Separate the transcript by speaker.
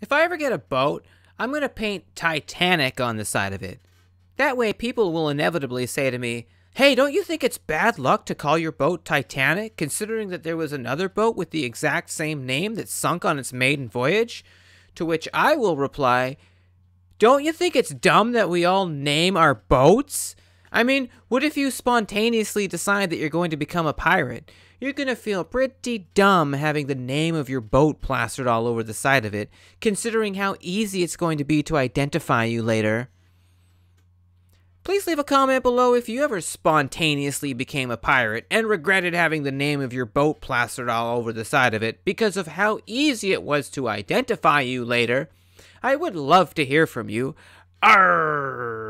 Speaker 1: If I ever get a boat, I'm going to paint Titanic on the side of it. That way, people will inevitably say to me, Hey, don't you think it's bad luck to call your boat Titanic, considering that there was another boat with the exact same name that sunk on its maiden voyage? To which I will reply, Don't you think it's dumb that we all name our boats? I mean, what if you spontaneously decide that you're going to become a pirate? You're gonna feel pretty dumb having the name of your boat plastered all over the side of
Speaker 2: it, considering how easy it's going to be to
Speaker 1: identify you later. Please leave a comment below if you ever spontaneously became a pirate and regretted having the name of your boat plastered all over the side of it because of how easy it was to identify
Speaker 3: you later. I would love to hear from you.
Speaker 4: Arrgh.